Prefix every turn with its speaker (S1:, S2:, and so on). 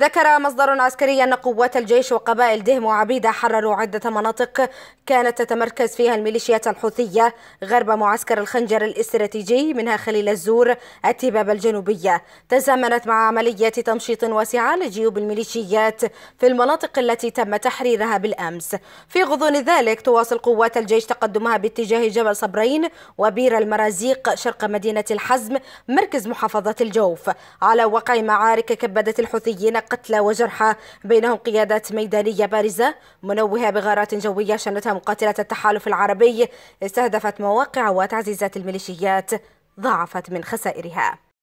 S1: ذكر مصدر عسكري أن قوات الجيش وقبائل دهم وعبيدة حرروا عدة مناطق كانت تتمركز فيها الميليشيات الحوثية غرب معسكر الخنجر الاستراتيجي منها خليل الزور التباب الجنوبية تزامنت مع عمليات تمشيط واسعة لجيوب الميليشيات في المناطق التي تم تحريرها بالأمس في غضون ذلك تواصل قوات الجيش تقدمها باتجاه جبل صبرين وبير المرازيق شرق مدينة الحزم مركز محافظة الجوف على وقع معارك كبدت الحوثيين قتلى وجرحى بينهم قيادات ميدانية بارزة منوهة بغارات جوية شنتها مقاتلة التحالف العربي استهدفت مواقع وتعزيزات الميليشيات ضاعفت من خسائرها